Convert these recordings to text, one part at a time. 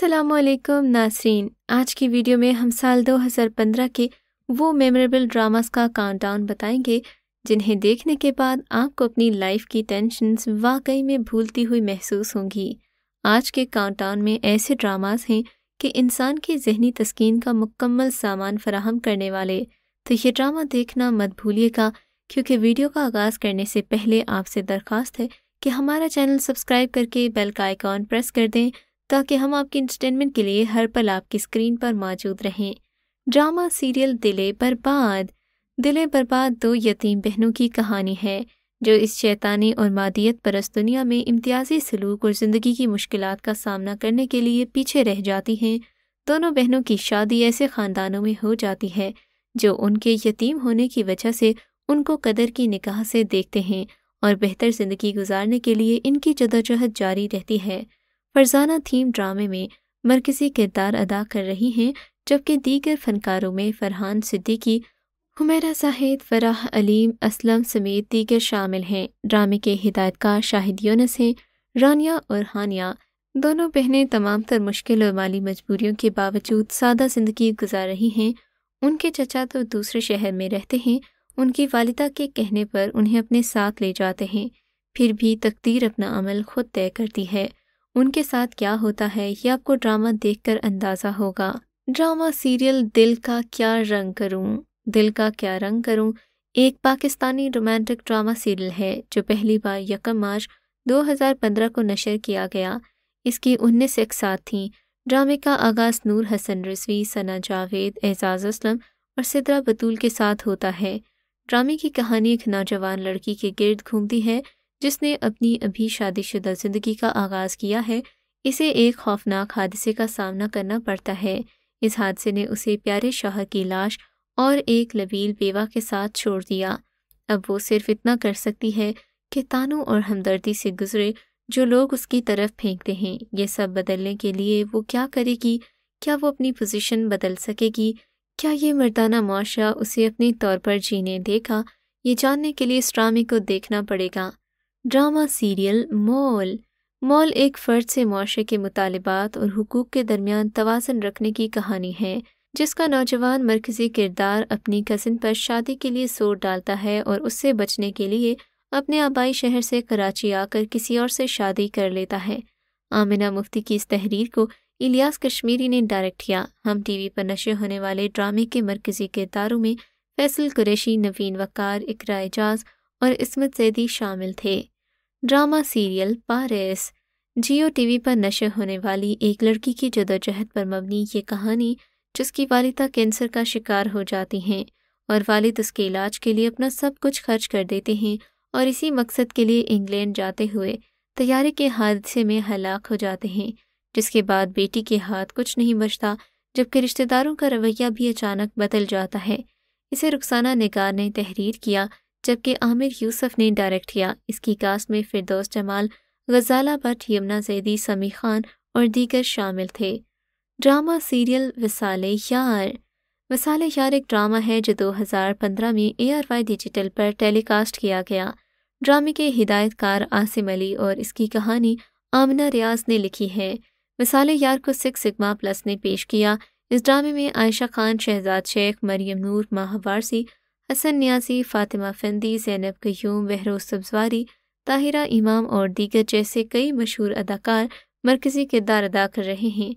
असलकुम नासरीन आज की वीडियो में हम साल 2015 के वो मेमोरेबल ड्रामास का काउंटडाउन बताएंगे जिन्हें देखने के बाद आपको अपनी लाइफ की टेंशन्स वाकई में भूलती हुई महसूस होंगी आज के काउंटडाउन में ऐसे ड्रामास हैं कि इंसान की जहनी तस्किन का मुकम्मल सामान फराहम करने वाले तो ये ड्रामा देखना मत भूलिएगा क्योंकि वीडियो का आगाज़ करने से पहले आपसे दरख्वास्त है कि हमारा चैनल सब्सक्राइब करके बेल का आइकॉन प्रेस कर दें ताकि हम आपके इंटरटेनमेंट के लिए हर पल आपकी स्क्रीन पर मौजूद रहें ड्रामा सीरियल दिले बर्बाद दिले बर्बाद दो यतीम बहनों की कहानी है जो इस शैतानी और मादियत परस्त दुनिया में इम्तियाजी सलूक और ज़िंदगी की मुश्किल का सामना करने के लिए पीछे रह जाती हैं दोनों बहनों की शादी ऐसे ख़ानदानों में हो जाती है जो उनके यतीम होने की वजह से उनको कदर की निकाह से देखते हैं और बेहतर ज़िंदगी गुजारने के लिए इनकी जदोजहद जारी रहती है फरजाना थीम ड्रामे में मरकजी किरदार अदा कर रही हैं जबकि दीगर फनकारों में फरहान सिद्दीकी हुमेरा साहिद फराह अलीम असलम समेत दीगर शामिल हैं ड्रामे के हिदायतकार शाहिद यूनस हैं रानिया और हानिया दोनों बहनें तमाम तर मुश्किल और माली मजबूरियों के बावजूद सादा ज़िंदगी गुजार रही हैं उनके चचा तो दूसरे शहर में रहते हैं उनकी वालिदा के कहने पर उन्हें अपने साथ ले जाते हैं फिर भी तकदीर अपना अमल खुद तय करती है उनके साथ क्या होता है ये आपको ड्रामा देखकर अंदाजा होगा ड्रामा सीरियल दिल का क्या रंग करूं दिल का क्या रंग करूं एक पाकिस्तानी रोमांटिक ड्रामा सीरियल है जो पहली बार यकम मार्च 2015 को नशर किया गया इसकी उन्नीस एक साथ थी ड्रामे का आगाज़ नूर हसन रिजवी सना जावेद एजाज असलम और सिद्रा बतूल के साथ होता है ड्रामे की कहानी एक नौजवान लड़की के गिर्द घूमती है जिसने अपनी अभी शादीशुदा जिंदगी का आगाज़ किया है इसे एक खौफनाक हादसे का सामना करना पड़ता है इस हादसे ने उसे प्यारे शोहर की लाश और एक लबील बेवा के साथ छोड़ दिया अब वो सिर्फ इतना कर सकती है कि तानों और हमदर्दी से गुजरे जो लोग उसकी तरफ फेंकते हैं ये सब बदलने के लिए वो क्या करेगी क्या वो अपनी पोजीशन बदल सकेगी क्या ये मर्दाना मुआशरा उसे अपने तौर पर जीने देगा ये जानने के लिए इस ड्रामे को देखना पड़ेगा ड्रामा सीरियल मॉल मॉल एक फ़र्द से माशरे के मुतालबात और हकूक़ के दरमियान तोज़न रखने की कहानी है जिसका नौजवान मरकज़ी किरदार अपनी कज़न पर शादी के लिए जोर डालता है और उससे बचने के लिए अपने आबाई शहर से कराची आकर किसी और से शादी कर लेता है आमिना मुफ्ती की इस तहरीर को इलियास कश्मीरी ने डायरेक्ट किया हम टीवी पर नशे होने वाले ड्रामे के मरकज़ी किरदारों में फैसल कुरैशी नवीन वकार इकरा एजाज और इसमत सैदी शामिल थे ड्रामा सीरियल पारिस जियो टीवी पर नशे होने वाली एक लड़की की जदोजहद पर मबनी ये कहानी जिसकी वालिदा कैंसर का शिकार हो जाती हैं और वालिद उसके इलाज के लिए अपना सब कुछ खर्च कर देते हैं और इसी मकसद के लिए इंग्लैंड जाते हुए तैयारी के हादसे में हलाक हो जाते हैं जिसके बाद बेटी के हाथ कुछ नहीं बचता जबकि रिश्तेदारों का रवैया भी अचानक बदल जाता है इसे रुखसाना निगार ने तहरीर किया जबकि आमिर यूसुफ ने डायरेक्ट किया इसकी कास्ट में फिरदौस जमाल गजाला भट्ट यमुना जैदी समी खान और दीगर शामिल थे ड्रामा सीरियल वसाले यार वसाले यार एक ड्रामा है जो 2015 में ए आर वाई डिजिटल पर टेलीकास्ट किया गया ड्रामे के हिदायतकार आसिम अली और इसकी कहानी आमना रियाज ने लिखी है मिसाले यार को सिक्स सिग्मा प्लस ने पेश किया इस ड्रामे में आयशा खान शहजाद शेख मरियम नूर माहवारसी असन न्यासी फातिमा फंदी जैनब कयूम बहरोज सब्जवारी ताहिरा इमाम और दीगर जैसे कई मशहूर अदाकार मरकज़ी किरदार अदा कर रहे हैं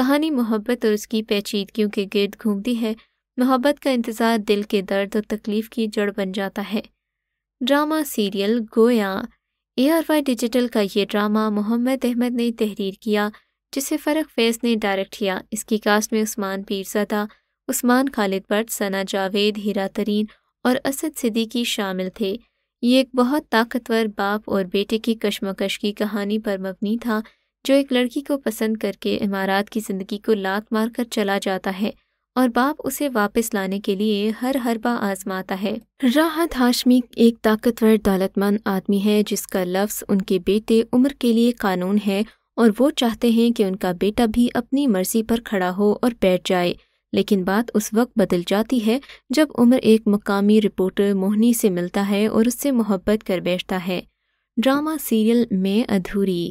कहानी मोहब्बत और उसकी पेचीदगियों के गर्द घूमती है मोहब्बत का इंतज़ार दिल के दर्द और तकलीफ़ की जड़ बन जाता है ड्रामा सीरियल गोया ए आर वाई डिजिटल का ये ड्रामा मोहम्मद अहमद ने तहरीर किया जिसे फ़रक फैज़ ने डायरेक्ट किया इसकी कास्ट में उस्मान पीरजादा उस्मान खालिद भट्ट सना जावेद हीरा तरीन और असद सिद्दीकी शामिल थे ये एक बहुत ताकतवर बाप और बेटे की कशमकश की कहानी पर मबनी था जो एक लड़की को पसंद करके इमारात की ज़िंदगी को लात मार कर चला जाता है और बाप उसे वापस लाने के लिए हर हरबा आजमाता है राहत हाशमी एक ताकतवर दौलतमंद आदमी है जिसका लफ्ज़ उनके बेटे उम्र के लिए कानून है और वो चाहते हैं कि उनका बेटा भी अपनी मर्जी पर खड़ा हो और बैठ जाए लेकिन बात उस वक्त बदल जाती है जब उमर एक मकामी रिपोर्टर मोहनी से मिलता है और उससे मोहब्बत कर बैठता है ड्रामा सीरियल मैं अधूरी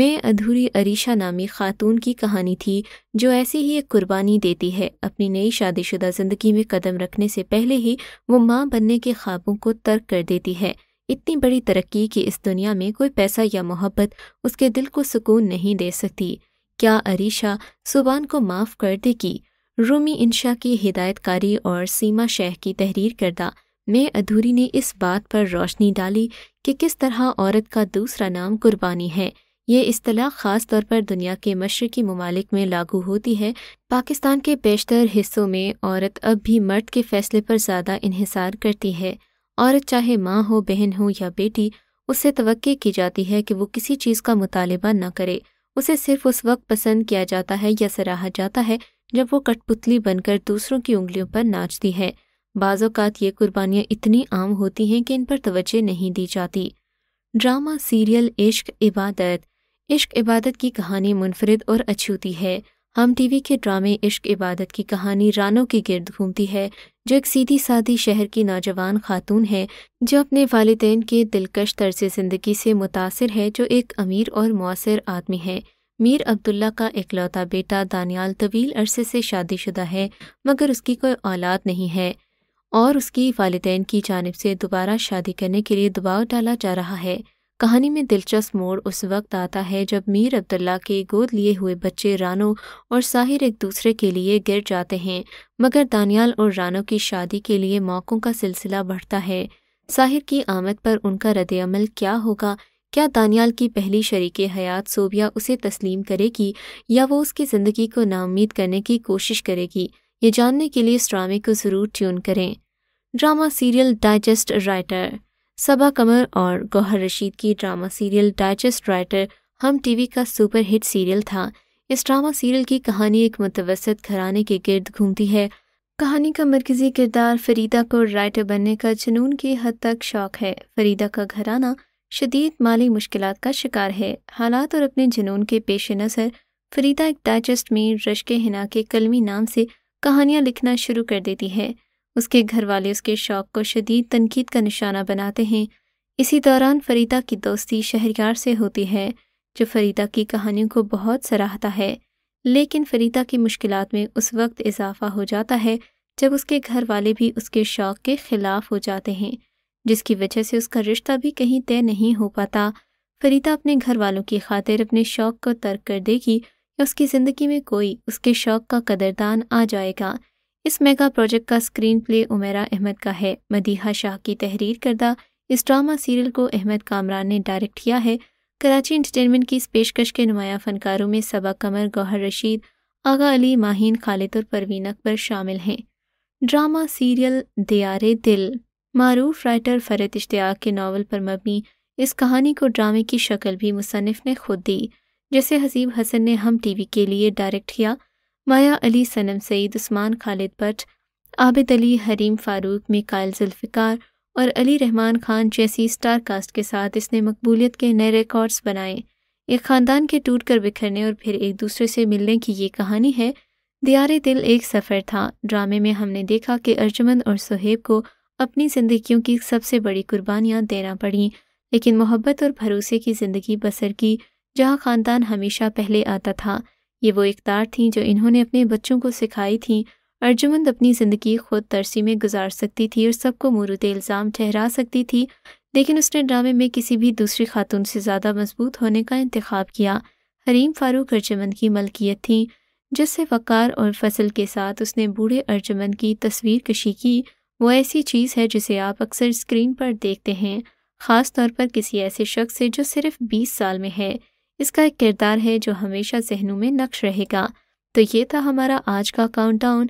मैं अधूरी अरीशा नामी खातून की कहानी थी जो ऐसी ही एक कुर्बानी देती है अपनी नई शादीशुदा ज़िंदगी में कदम रखने से पहले ही वो माँ बनने के ख्वाबों को तर्क कर देती है इतनी बड़ी तरक्की कि इस दुनिया में कोई पैसा या मोहब्बत उसके दिल को सुकून नहीं दे सकती क्या अरीशा सुबान को माफ़ कर देगी रूमी इंशा की हिदायतकारी और सीमा शेख की तहरीर करदा मैं अधूरी ने इस बात पर रोशनी डाली कि किस तरह औरत का दूसरा नाम कुर्बानी है ये अतलाह ख़ास तौर पर दुनिया के मशरक़ी ममालिक में लागू होती है पाकिस्तान के बेशतर हिस्सों में औरत अब भी मर्द के फ़ैसले पर ज़्यादा इहिसार करती है औरत चाहे माँ हो बहन हो या बेटी उससे तवक्के की जाती है कि वो किसी चीज़ का मुतालबा न करे उसे सिर्फ उस वक्त पसंद किया जाता है या सराहा जाता है जब वो कठपुतली बनकर दूसरों की उंगलियों पर नाचती है बाज़ात ये कुर्बानियाँ इतनी आम होती हैं कि इन पर तवज्जो नहीं दी जाती ड्रामा सीरियल इश्क इबादत इश्क इबादत की कहानी मुनफरद और अछूती है हम टीवी के ड्रामे इश्क इबादत की कहानी रानों के गिर्द घूमती है जो एक सीधी सादी शहर की नौजवान खातून है जो अपने वालदेन के दिलकश तर्ज ज़िंदगी से मुतासर है जो एक अमीर और मौसर आदमी है मीर अब्दुल्ला का इकलौता बेटा दानियाल तवील अरसे से शादीशुदा है मगर उसकी कोई औलाद नहीं है और उसकी वालदेन की जानब से दोबारा शादी करने के लिए दबाव डाला जा रहा है कहानी में दिलचस्प मोड़ उस वक्त आता है जब मीर अब्दुल्ला के गोद लिए हुए बच्चे रानो और साहिर एक दूसरे के लिए गिर जाते हैं मगर दानियाल और रानो की शादी के लिए मौक़ों का सिलसिला बढ़ता है साहिर की आमद पर उनका रद्दमल क्या होगा क्या दानियाल की पहली शरीक हयात सोबिया उसे तस्लीम करेगी या वो उसकी ज़िंदगी को नाउमीद करने की कोशिश करेगी ये जानने के लिए इस ड्रामे को ज़रूर ट्यून करें drama serial digest writer Saba Qamar और गौहर रशीद की drama serial digest writer Hum TV का सुपर हिट सीरियल था इस ड्रामा सीरियल की कहानी एक मुतवसत घराने के गिर्द घूमती है कहानी का मरकजी किरदार फरीदा को राइटर बनने का जुनून की हद तक शौक है फरीदा का घराना शदीद माली मुश्किल का शिकार है हालात और अपने जुनून के पेश नज़र फरीदा एक डाइजस्ट में रश्क हिना के कलमी नाम से कहानियाँ लिखना शुरू कर देती है उसके घर वाले उसके शौक को शदीद तनकीद का निशाना बनाते हैं इसी दौरान फरीदा की दोस्ती शहरियार से होती है जो फरीदा की कहानियों को बहुत सराहता है लेकिन फरीदा की मुश्किल में उस वक्त इजाफा हो जाता है जब उसके घर वाले भी उसके शौक के ख़िलाफ़ हो जाते हैं जिसकी वजह से उसका रिश्ता भी कहीं तय नहीं हो पाता फरीदा अपने घर वालों की खातिर अपने शौक को तर्क कर देगी या उसकी ज़िंदगी में कोई उसके शौक का कदरदान आ जाएगा इस मेगा प्रोजेक्ट का स्क्रीन प्ले उमेरा अहमद का है मदीहा शाह की तहरीर करदा इस ड्रामा सीरियल को अहमद कामरान ने डायरेक्ट किया है कराची इंटरटेनमेंट की इस पेशकश के नुमाया फनकारों में सबा कमर गौहर रशीद आगा अली माहीन खालिद और परवीन अकबर शामिल हैं ड्रामा सीरियल दियारे दिल मरूफ राइटर फ़रत इश्तियाक के नावल पर मबनी इस कहानी को ड्रामे की शक्ल भी मुसनफ़ ने खुद दी जैसे हसीब हसन ने हम टीवी के लिए डायरेक्ट किया माया अली सनम सईद उस्मान खालिद भट्ट आबिद अली हरीम फ़ारूक मिकाइल जुल्फ़िकार और अली रहमान खान जैसी स्टार कास्ट के साथ इसने मकबूलियत के नए रिकॉर्ड्स बनाए एक ख़ानदान के टूट कर बिखरने और फिर एक दूसरे से मिलने की ये कहानी है दियारे दिल एक सफ़र था ड्रामे में हमने देखा कि अर्जुमन और सहेब को अपनी ज़िंदगियों की सबसे बड़ी कुर्बानियाँ देना पड़ी लेकिन मोहब्बत और भरोसे की ज़िंदगी बसर की जहाँ ख़ानदान हमेशा पहले आता था ये वो इकदार थी जो इन्होंने अपने बच्चों को सिखाई थी अर्जुमंद अपनी ज़िंदगी खुद तरसी में गुजार सकती थी और सबको मुरूद इल्ज़ाम ठहरा सकती थी लेकिन उसने ड्रामे में किसी भी दूसरी खातून से ज़्यादा मजबूत होने का इंतखब किया हरीम फारूक अर्जुमंद की मलकियत थी जिससे वक़ार और फसल के साथ उसने बूढ़े अर्जुमंद की तस्वीर कशी की वो ऐसी चीज़ है जिसे आप अक्सर स्क्रीन पर देखते हैं ख़ास तौर पर किसी ऐसे शख्स से जो सिर्फ बीस साल में है इसका एक किरदार है जो हमेशा जहनों में नक्श रहेगा तो ये था हमारा आज का काउंटडाउन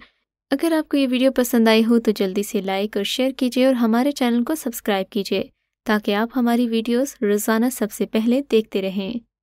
अगर आपको ये वीडियो पसंद आई हो तो जल्दी से लाइक और शेयर कीजिए और हमारे चैनल को सब्सक्राइब कीजिए ताकि आप हमारी वीडियोस रोज़ाना सबसे पहले देखते रहें